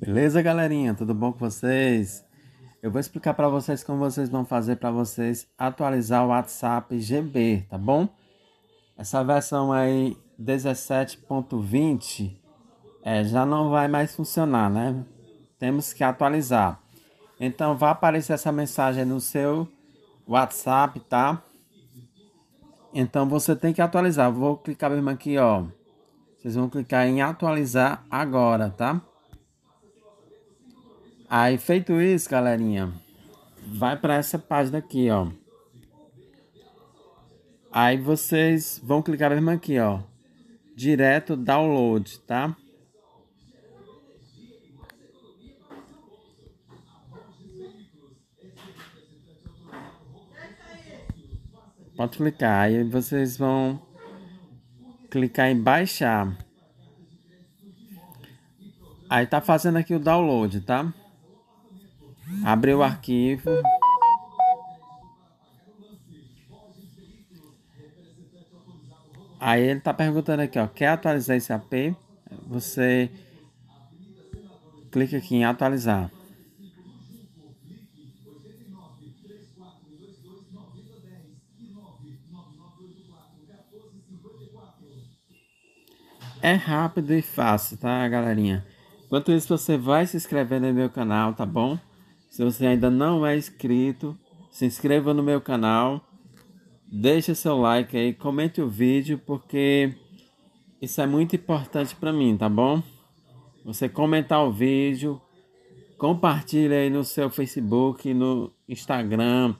Beleza, galerinha? Tudo bom com vocês? Eu vou explicar para vocês como vocês vão fazer para vocês atualizar o WhatsApp GB, tá bom? Essa versão aí 17.20 é, já não vai mais funcionar, né? Temos que atualizar. Então vai aparecer essa mensagem no seu WhatsApp, tá? Então você tem que atualizar. Vou clicar mesmo aqui, ó. Vocês vão clicar em atualizar agora, tá? Aí feito isso, galerinha, vai para essa página aqui, ó. Aí vocês vão clicar mesmo aqui, ó. Direto download, tá? Pode clicar, aí vocês vão clicar em baixar. Aí tá fazendo aqui o download, tá? Abre o arquivo. Aí ele tá perguntando aqui, ó, quer atualizar esse AP? Você clica aqui em atualizar. É rápido e fácil, tá, galerinha? Enquanto isso, você vai se inscrevendo no meu canal, tá bom? Se você ainda não é inscrito, se inscreva no meu canal, deixe seu like aí, comente o vídeo, porque isso é muito importante para mim, tá bom? Você comentar o vídeo, compartilhe aí no seu Facebook, no Instagram,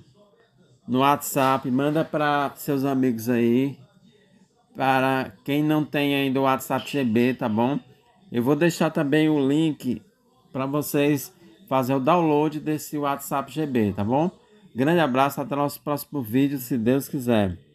no WhatsApp, manda para seus amigos aí. Para quem não tem ainda o WhatsApp GB, tá bom? Eu vou deixar também o link para vocês fazer o download desse WhatsApp GB, tá bom? Grande abraço, até o nosso próximo vídeo, se Deus quiser.